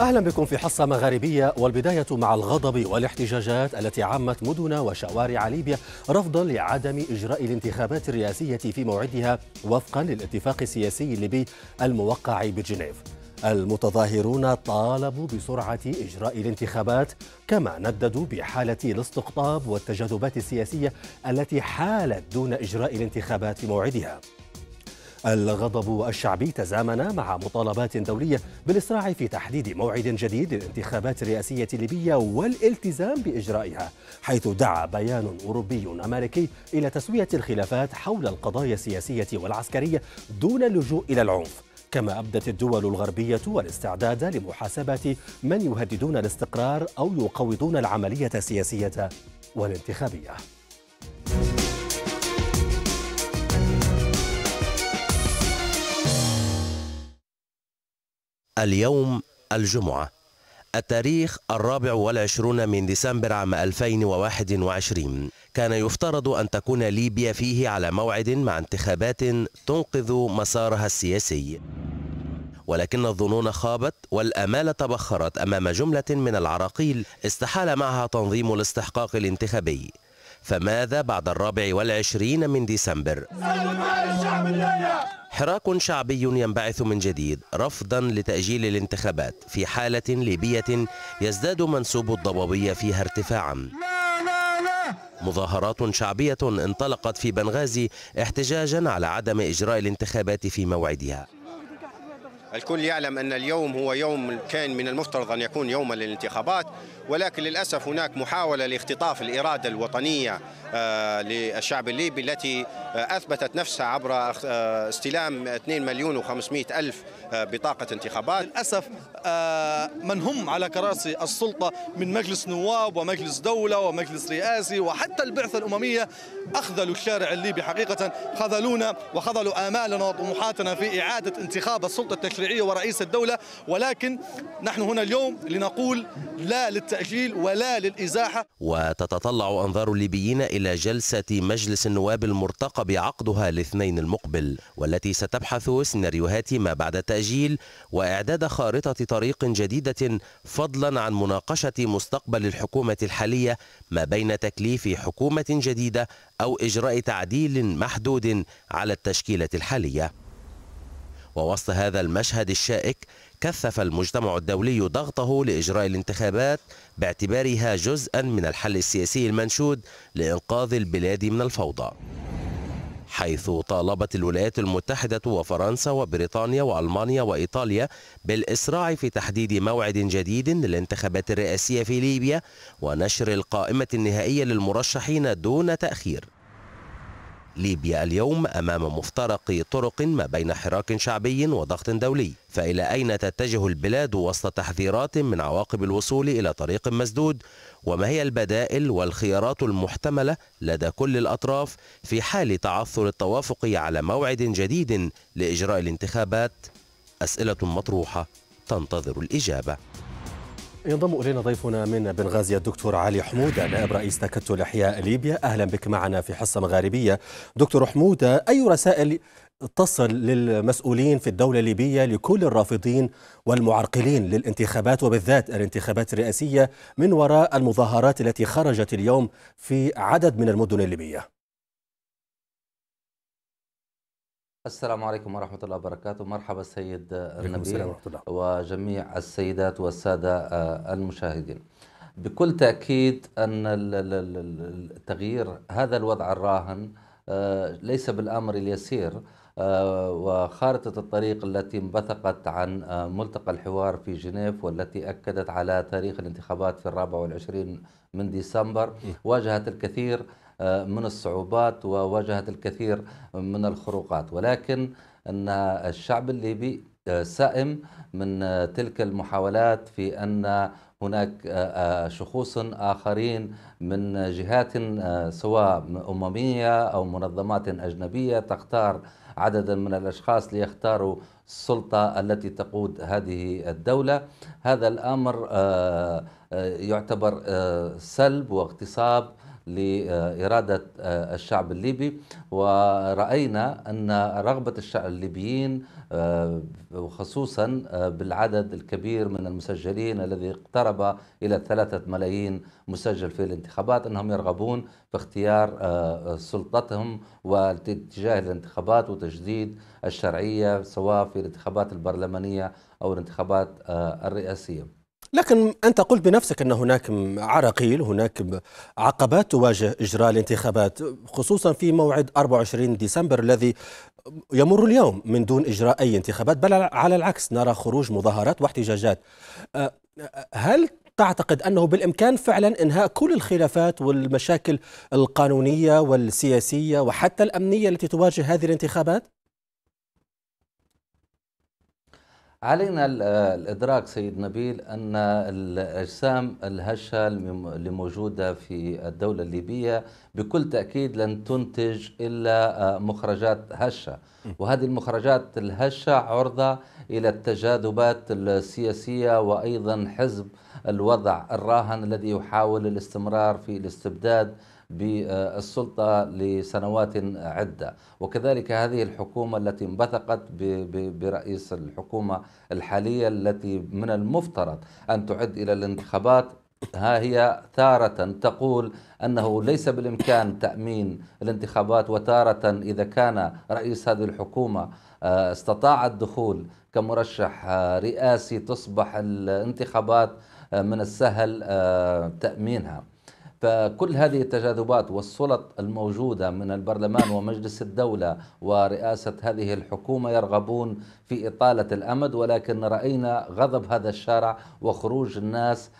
أهلا بكم في حصة مغاربية والبداية مع الغضب والاحتجاجات التي عمت مدن وشوارع ليبيا رفضا لعدم إجراء الانتخابات الرئاسية في موعدها وفقا للاتفاق السياسي الليبي الموقع بجنيف المتظاهرون طالبوا بسرعة إجراء الانتخابات كما نددوا بحالة الاستقطاب والتجاذبات السياسية التي حالت دون إجراء الانتخابات في موعدها الغضب الشعبي تزامن مع مطالبات دولية بالإسراع في تحديد موعد جديد للانتخابات الرئاسية الليبية والالتزام بإجرائها حيث دعا بيان أوروبي أمريكي إلى تسوية الخلافات حول القضايا السياسية والعسكرية دون اللجوء إلى العنف كما أبدت الدول الغربية والاستعداد لمحاسبة من يهددون الاستقرار أو يقوضون العملية السياسية والانتخابية اليوم الجمعة التاريخ الرابع والعشرون من ديسمبر عام 2021 كان يفترض أن تكون ليبيا فيه على موعد مع انتخابات تنقذ مسارها السياسي ولكن الظنون خابت والأمال تبخرت أمام جملة من العراقيل استحال معها تنظيم الاستحقاق الانتخابي فماذا بعد الرابع والعشرين من ديسمبر؟ حراك شعبي ينبعث من جديد رفضا لتأجيل الانتخابات في حالة ليبية يزداد منسوب الضبابية فيها ارتفاعا مظاهرات شعبية انطلقت في بنغازي احتجاجا على عدم إجراء الانتخابات في موعدها الكل يعلم أن اليوم هو يوم كان من المفترض أن يكون يوما للانتخابات ولكن للأسف هناك محاولة لاختطاف الإرادة الوطنية آه، للشعب الليبي التي آه، أثبتت نفسها عبر آه، استلام 2 مليون و500 ألف بطاقة انتخابات للأسف من هم على كراسي السلطة من مجلس نواب ومجلس دولة ومجلس رئاسي وحتى البعثة الأممية أخذلوا الشارع الليبي حقيقة خذلونا وخذلوا آمالنا وطموحاتنا في إعادة انتخاب السلطة التشريعية ورئيس الدولة ولكن نحن هنا اليوم لنقول لا للتأكيد للتأجيل ولا للإزاحة وتتطلع أنظار الليبيين إلى جلسة مجلس النواب المرتقب عقدها الاثنين المقبل والتي ستبحث سيناريوهات ما بعد التأجيل وإعداد خارطة طريق جديدة فضلا عن مناقشة مستقبل الحكومة الحالية ما بين تكليف حكومة جديدة أو إجراء تعديل محدود على التشكيلة الحالية ووسط هذا المشهد الشائك كثف المجتمع الدولي ضغطه لإجراء الانتخابات باعتبارها جزءا من الحل السياسي المنشود لإنقاذ البلاد من الفوضى حيث طالبت الولايات المتحدة وفرنسا وبريطانيا وألمانيا وإيطاليا بالإسراع في تحديد موعد جديد للانتخابات الرئاسية في ليبيا ونشر القائمة النهائية للمرشحين دون تأخير ليبيا اليوم أمام مفترق طرق ما بين حراك شعبي وضغط دولي فإلى أين تتجه البلاد وسط تحذيرات من عواقب الوصول إلى طريق مسدود وما هي البدائل والخيارات المحتملة لدى كل الأطراف في حال تعثر التوافق على موعد جديد لإجراء الانتخابات أسئلة مطروحة تنتظر الإجابة ينضم الينا ضيفنا من بنغازي الدكتور علي حموده نائب رئيس تكتل احياء ليبيا اهلا بك معنا في حصه مغاربيه دكتور حموده اي رسائل تصل للمسؤولين في الدوله الليبيه لكل الرافضين والمعرقلين للانتخابات وبالذات الانتخابات الرئاسيه من وراء المظاهرات التي خرجت اليوم في عدد من المدن الليبيه السلام عليكم ورحمة الله وبركاته مرحبا سيد النبيل وجميع السيدات والسادة آه، المشاهدين بكل تأكيد أن التغيير هذا الوضع الراهن آه، ليس بالأمر اليسير آه، وخارطة الطريق التي انبثقت عن ملتقى الحوار في جنيف والتي أكدت على تاريخ الانتخابات في الرابع والعشرين من ديسمبر إيه. واجهت الكثير آه، من الصعوبات وواجهت الكثير من الخروقات ولكن أن الشعب الليبي آه، سائم من آه، تلك المحاولات في أن هناك شخوص آخرين من جهات سواء أممية أو منظمات أجنبية تختار عددا من الأشخاص ليختاروا السلطة التي تقود هذه الدولة هذا الأمر يعتبر سلب واغتصاب لإرادة آه، الشعب الليبي ورأينا أن رغبة الشعب الليبيين آه، وخصوصا آه، بالعدد الكبير من المسجلين الذي اقترب إلى ثلاثة ملايين مسجل في الانتخابات أنهم يرغبون في اختيار سلطتهم واتجاه الانتخابات وتجديد الشرعية سواء في الانتخابات البرلمانية أو الانتخابات الرئاسية لكن أنت قلت بنفسك أن هناك عراقيل هناك عقبات تواجه إجراء الانتخابات خصوصا في موعد 24 ديسمبر الذي يمر اليوم من دون إجراء أي انتخابات بل على العكس نرى خروج مظاهرات واحتجاجات أه، هل تعتقد أنه بالإمكان فعلا إنهاء كل الخلافات والمشاكل القانونية والسياسية وحتى الأمنية التي تواجه هذه الانتخابات؟ علينا الإدراك سيد نبيل أن الأجسام الهشة اللي موجودة في الدولة الليبية بكل تأكيد لن تنتج إلا آه، مخرجات هشة وهذه المخرجات الهشة عرضة إلى التجاذبات السياسية وأيضا حزب الوضع الراهن الذي يحاول الاستمرار في الاستبداد بالسلطة لسنوات عدة وكذلك هذه الحكومة التي انبثقت برئيس الحكومة الحالية التي من المفترض أن تعد إلى الانتخابات ها هي تارة تقول أنه ليس بالإمكان تأمين الانتخابات وتارة إذا كان رئيس هذه الحكومة آه، استطاع الدخول كمرشح آه، رئاسي تصبح الانتخابات آه، من السهل تأمينها فكل هذه التجاذبات والسلط الموجودة من البرلمان ومجلس الدولة ورئاسة هذه الحكومة يرغبون في إطالة الأمد ولكن رأينا غضب هذا الشارع وخروج الناس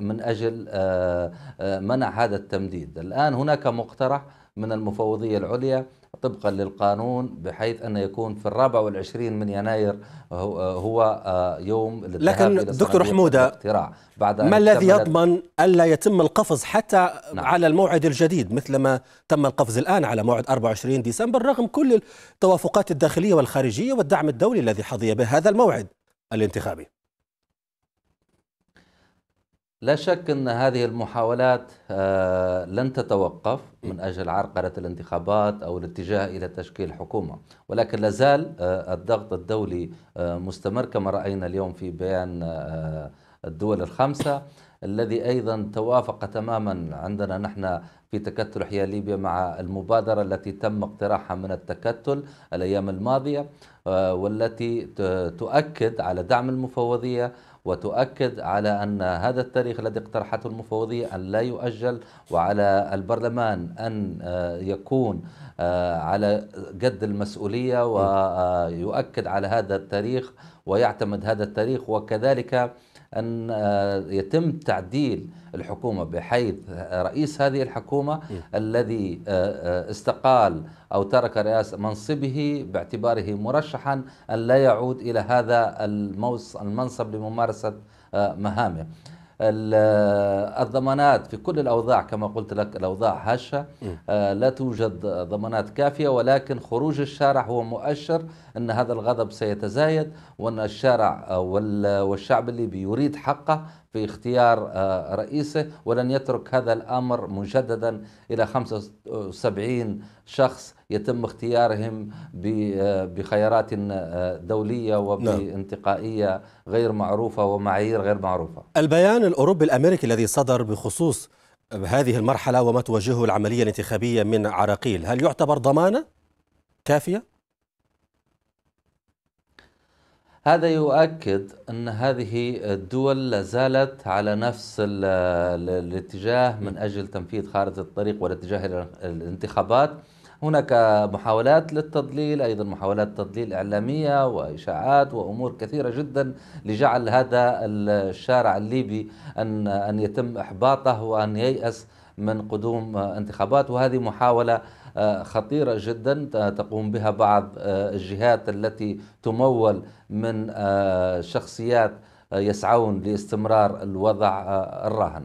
من أجل آه، آه، منع هذا التمديد الآن هناك مقترح من المفوضية العليا طبقا للقانون بحيث أن يكون في الرابع والعشرين من يناير هو آه، يوم لكن دكتور حمودة بعد ما الذي يضمن ألا يتم القفز حتى نعم. على الموعد الجديد مثل ما تم القفز الآن على موعد 24 ديسمبر رغم كل التوافقات الداخلية والخارجية والدعم الدولي الذي حظي به هذا الموعد الانتخابي لا شك أن هذه المحاولات آه، لن تتوقف من أجل عرقلة الانتخابات أو الاتجاه إلى تشكيل حكومة ولكن لازال آه، الضغط الدولي آه، مستمر كما رأينا اليوم في بيان الدول الخمسة الذي أيضا توافق تماما عندنا نحن في تكتل احياء ليبيا مع المبادره التي تم اقتراحها من التكتل الايام الماضيه والتي تؤكد على دعم المفوضيه وتؤكد على أن هذا التاريخ الذي اقترحته المفوضية أن لا يؤجل وعلى البرلمان أن آه، يكون آه، على قد المسؤولية ويؤكد على هذا التاريخ ويعتمد هذا التاريخ وكذلك أن آه، يتم تعديل الحكومة بحيث آه، رئيس هذه الحكومة م. إيه. الذي آه، استقال أو ترك رئاسة منصبه باعتباره مرشحا أن لا يعود إلى هذا المنصب لممارسة مهامه الضمانات في كل الأوضاع كما قلت لك الأوضاع هشة آه، لا توجد ضمانات كافية ولكن خروج الشارع هو مؤشر أن هذا الغضب سيتزايد وأن الشارع آه، والشعب الليبي يريد حقه في اختيار آه، رئيسه ولن يترك هذا الامر مجددا الى 75 شخص يتم اختيارهم آه، بخيارات آه، دوليه نعم. وبانتقائيه غير معروفه ومعايير غير معروفه. البيان الاوروبي الامريكي الذي صدر بخصوص هذه المرحله وما تواجهه العمليه الانتخابيه من عراقيل، هل يعتبر ضمانه كافيه؟ هذا يؤكد أن هذه الدول لا زالت على نفس الاتجاه من أجل تنفيذ خارطة الطريق والاتجاه إلى الانتخابات هناك محاولات للتضليل أيضا محاولات تضليل إعلامية وإشاعات وأمور كثيرة جدا لجعل هذا الشارع الليبي أن, أن يتم إحباطه وأن ييأس من قدوم انتخابات وهذه محاولة آه، خطيرة جدا تقوم بها بعض آه، الجهات التي تمول من آه، شخصيات يسعون لاستمرار الوضع الراهن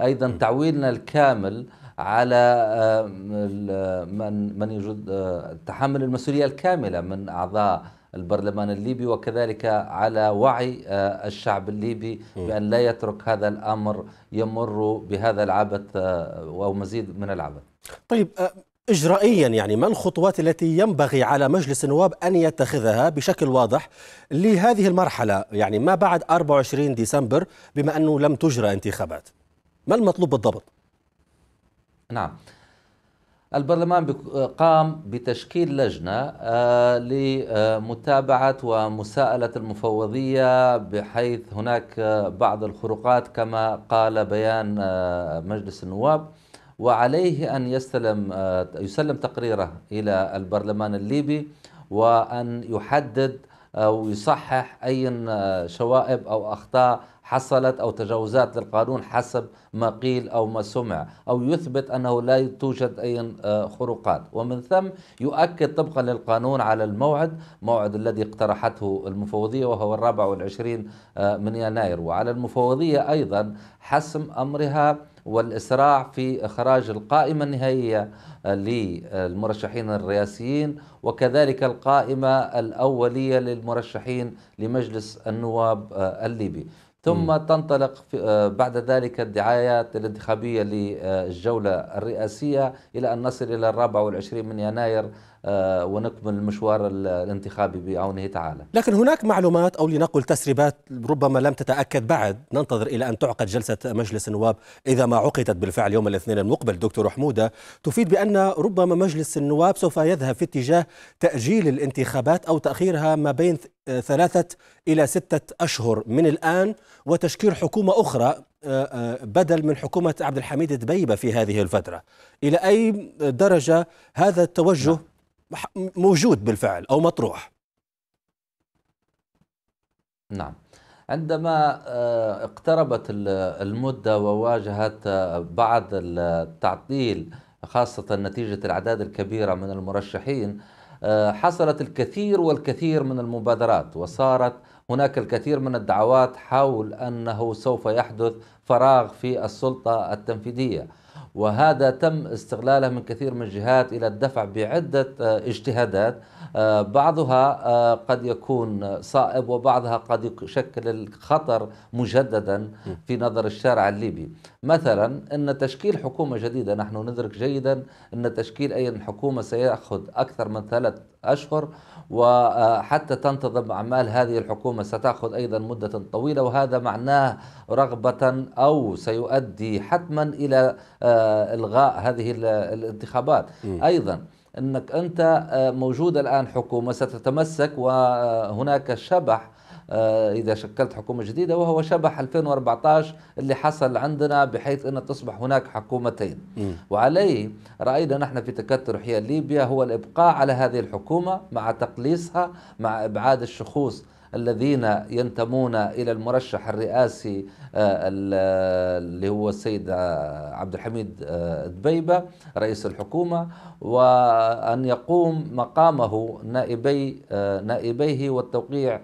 أيضا تعويلنا الكامل على من من يجد تحمل المسؤوليه الكامله من اعضاء البرلمان الليبي وكذلك على وعي آه، الشعب الليبي بأن لا يترك هذا الأمر يمر بهذا العبث آه، أو مزيد من العبث طيب آه، إجرائيا يعني ما الخطوات التي ينبغي على مجلس النواب أن يتخذها بشكل واضح لهذه المرحلة يعني ما بعد 24 ديسمبر بما أنه لم تجرى انتخابات ما المطلوب بالضبط؟ نعم البرلمان قام بتشكيل لجنة آه، لمتابعة ومساءلة المفوضية بحيث هناك بعض الخروقات كما قال بيان آه، مجلس النواب وعليه أن يستلم آه، يسلم تقريره إلى البرلمان الليبي وأن يحدد او يصحح أي شوائب أو أخطاء حصلت أو تجاوزات للقانون حسب ما قيل أو ما سمع أو يثبت أنه لا توجد أي خروقات ومن ثم يؤكد طبقا للقانون على الموعد موعد الذي اقترحته المفوضية وهو الرابع والعشرين آه، من يناير وعلى المفوضية أيضا حسم أمرها والإسراع في إخراج القائمة النهائية للمرشحين الرئاسيين وكذلك القائمة الأولية للمرشحين لمجلس النواب آه، الليبي ثم م. تنطلق آه، بعد ذلك الدعايات الانتخابية للجولة الرئاسية إلى أن نصل إلى الرابع والعشرين من يناير آه، ونكمل المشوار الانتخابي بعونه تعالى لكن هناك معلومات أو لنقل تسريبات ربما لم تتأكد بعد ننتظر إلى أن تعقد جلسة مجلس النواب إذا ما عقدت بالفعل يوم الاثنين المقبل دكتور حمودة تفيد بأن ربما مجلس النواب سوف يذهب في اتجاه تأجيل الانتخابات أو تأخيرها ما بين آه، ثلاثة إلى ستة أشهر من الآن وتشكيل حكومة أخرى آه، بدل من حكومة عبد الحميد دبيبة في هذه الفترة إلى أي درجة هذا التوجه موجود بالفعل أو مطروح نعم عندما آه، اقتربت المدة وواجهت آه، بعض التعطيل خاصة نتيجة الأعداد الكبيرة من المرشحين آه، حصلت الكثير والكثير من المبادرات وصارت هناك الكثير من الدعوات حول انه سوف يحدث فراغ في السلطه التنفيذيه وهذا تم استغلاله من كثير من الجهات الى الدفع بعده آه، اجتهادات آه، بعضها آه، قد يكون صائب وبعضها قد يشكل الخطر مجددا في نظر الشارع الليبي مثلا ان تشكيل حكومه جديده نحن ندرك جيدا ان تشكيل اي حكومه سياخذ اكثر من ثلاث اشهر وحتى تنتظم أعمال هذه الحكومة ستأخذ أيضا مدة طويلة وهذا معناه رغبة أو سيؤدي حتما إلى آه، إلغاء هذه الانتخابات أيضا أنك أنت آه، موجود الآن حكومة ستتمسك وهناك شبح آه، إذا شكلت حكومة جديدة وهو شبح 2014 اللي حصل عندنا بحيث أن تصبح هناك حكومتين م. وعليه رأينا نحن في تكتل حيال ليبيا هو الإبقاء على هذه الحكومة مع تقليصها مع إبعاد الشخوص الذين ينتمون الى المرشح الرئاسي آه، اللي هو السيد آه، عبد الحميد دبيبه رئيس الحكومه وان يقوم مقامه نائبي نائبيه والتوقيع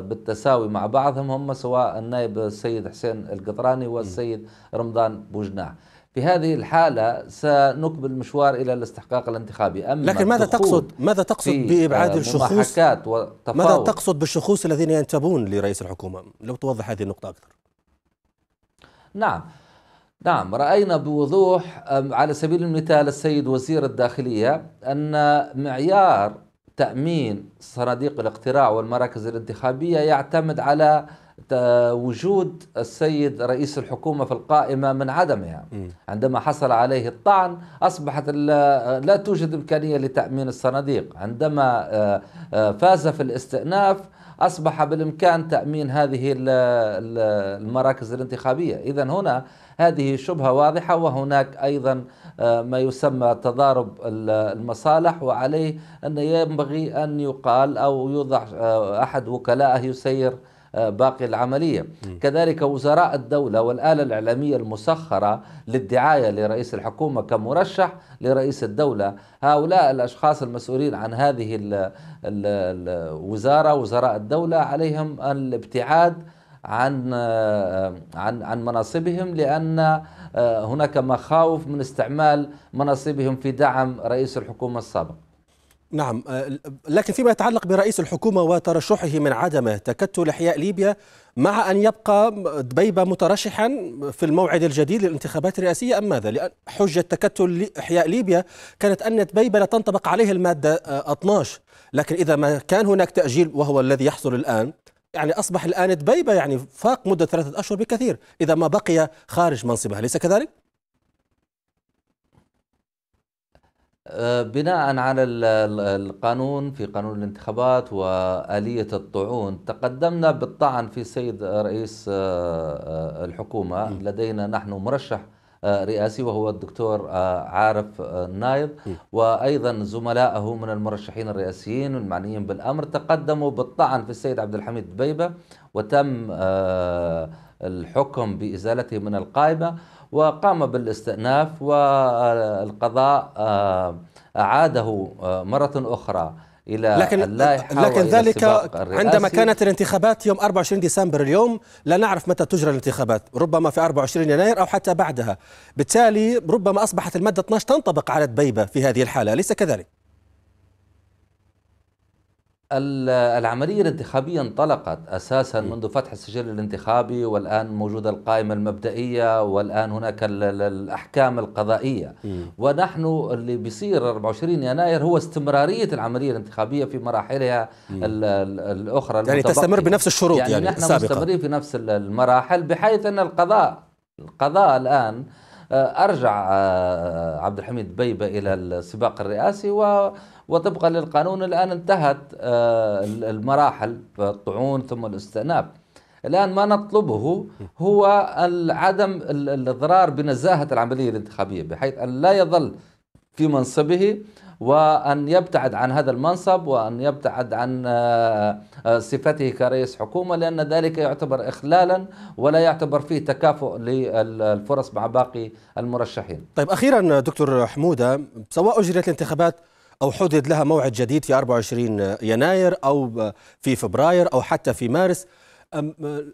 بالتساوي مع بعضهم هم سواء النائب السيد حسين القطراني والسيد رمضان بوجناح في هذه الحالة سنقبل مشوار إلى الاستحقاق الانتخابي أما لكن ماذا تقصد ماذا تقصد بإبعاد آه، الشخوص ماذا تقصد بالشخوص الذين ينتبون لرئيس الحكومة لو توضح هذه النقطة أكثر نعم نعم رأينا بوضوح على سبيل المثال السيد وزير الداخلية أن معيار تأمين صناديق الاقتراع والمراكز الانتخابية يعتمد على وجود السيد رئيس الحكومة في القائمة من عدمها عندما حصل عليه الطعن أصبحت لا توجد إمكانية لتأمين الصناديق عندما آه، آه، فاز في الاستئناف أصبح بالإمكان تأمين هذه المراكز الانتخابية إذا هنا هذه شبهة واضحة وهناك أيضا آه، ما يسمى تضارب المصالح وعليه أن ينبغي أن يقال أو يوضع آه، أحد وكلائه يسير آه، باقي العملية م. كذلك وزراء الدولة والآلة الإعلامية المسخرة للدعاية لرئيس الحكومة كمرشح لرئيس الدولة هؤلاء الأشخاص المسؤولين عن هذه الوزارة وزراء الدولة عليهم الابتعاد عن آه، عن عن مناصبهم لان آه، هناك مخاوف من استعمال مناصبهم في دعم رئيس الحكومه السابق. نعم آه، لكن فيما يتعلق برئيس الحكومة وترشحه من عدمه تكتل إحياء ليبيا مع أن يبقى دبيبة مترشحا في الموعد الجديد للانتخابات الرئاسية أم ماذا؟ لأن حجة تكتل إحياء ليبيا كانت أن دبيبة لا تنطبق عليه المادة 12 لكن إذا ما كان هناك تأجيل وهو الذي يحصل الآن يعني أصبح الآن دبيبة يعني فاق مدة ثلاثة أشهر بكثير إذا ما بقي خارج منصبها أليس كذلك؟ أه، بناء على القانون في قانون الانتخابات وآلية الطعون تقدمنا بالطعن في سيد رئيس أه، أه، الحكومة لدينا نحن مرشح رئاسي وهو الدكتور آه، عارف آه، نايض إيه. وأيضا زملائه من المرشحين الرئاسيين المعنيين بالأمر تقدموا بالطعن في السيد عبد الحميد دبيبة وتم آه، الحكم بإزالته من القائمة وقام بالاستئناف والقضاء أعاده مرة أخرى الى لكن لكن ذلك عندما كانت الانتخابات يوم 24 ديسمبر اليوم لا نعرف متى تجرى الانتخابات ربما في 24 يناير او حتى بعدها بالتالي ربما اصبحت الماده 12 تنطبق على دبيبه في هذه الحاله اليس كذلك العملية الانتخابية انطلقت أساسا منذ فتح السجل الانتخابي والآن موجودة القائمة المبدئية والآن هناك الأحكام القضائية ونحن اللي بيصير 24 يناير هو استمرارية العملية الانتخابية في مراحلها الأخرى يعني تستمر بنفس الشروط يعني, يعني نحن السابقة. مستمرين في نفس المراحل بحيث أن القضاء القضاء الآن آه، أرجع آه، عبد الحميد بيبة إلى السباق الرئاسي و وطبقا للقانون الآن انتهت آه، المراحل الطعون ثم الاستئناف الآن ما نطلبه هو عدم الإضرار بنزاهة العملية الانتخابية بحيث أن لا يظل في منصبه وأن يبتعد عن هذا المنصب وأن يبتعد عن آه، آه، صفته كرئيس حكومة لأن ذلك يعتبر إخلالا ولا يعتبر فيه تكافؤ للفرص مع باقي المرشحين طيب أخيرا دكتور حمودة سواء أجريت الانتخابات أو حدد لها موعد جديد في 24 يناير أو في فبراير أو حتى في مارس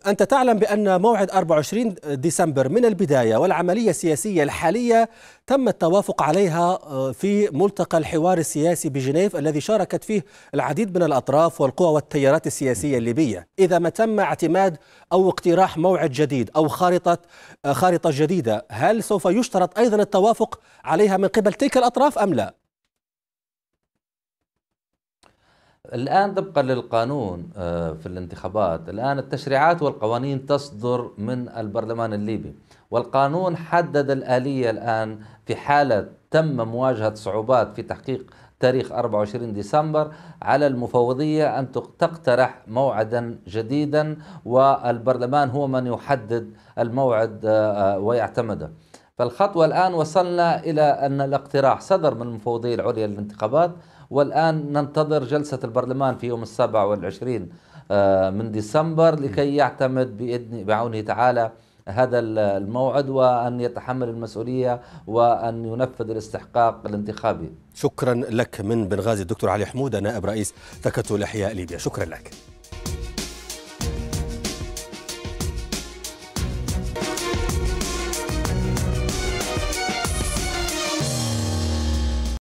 أنت تعلم بأن موعد 24 ديسمبر من البداية والعملية السياسية الحالية تم التوافق عليها أه، في ملتقى الحوار السياسي بجنيف الذي شاركت فيه العديد من الأطراف والقوى والتيارات السياسية الليبية إذا ما تم اعتماد أو اقتراح موعد جديد أو خارطة أه، خارطة جديدة هل سوف يشترط أيضا التوافق عليها من قبل تلك الأطراف أم لا؟ الآن طبقا للقانون آه، في الانتخابات الآن التشريعات والقوانين تصدر من البرلمان الليبي والقانون حدد الآلية الآن في حالة تم مواجهة صعوبات في تحقيق تاريخ 24 ديسمبر على المفوضية أن تقترح موعدا جديدا والبرلمان هو من يحدد الموعد آه، آه، ويعتمده فالخطوة الآن وصلنا إلى أن الاقتراح صدر من المفوضية العليا للانتخابات والآن ننتظر جلسة البرلمان في يوم السبع والعشرين آه، من ديسمبر لكي يعتمد بإذن بعونه تعالى هذا الموعد وأن يتحمل المسؤولية وأن ينفذ الاستحقاق الانتخابي شكرا لك من بنغازي الدكتور علي حمودة نائب رئيس تكتل أحياء ليبيا شكرا لك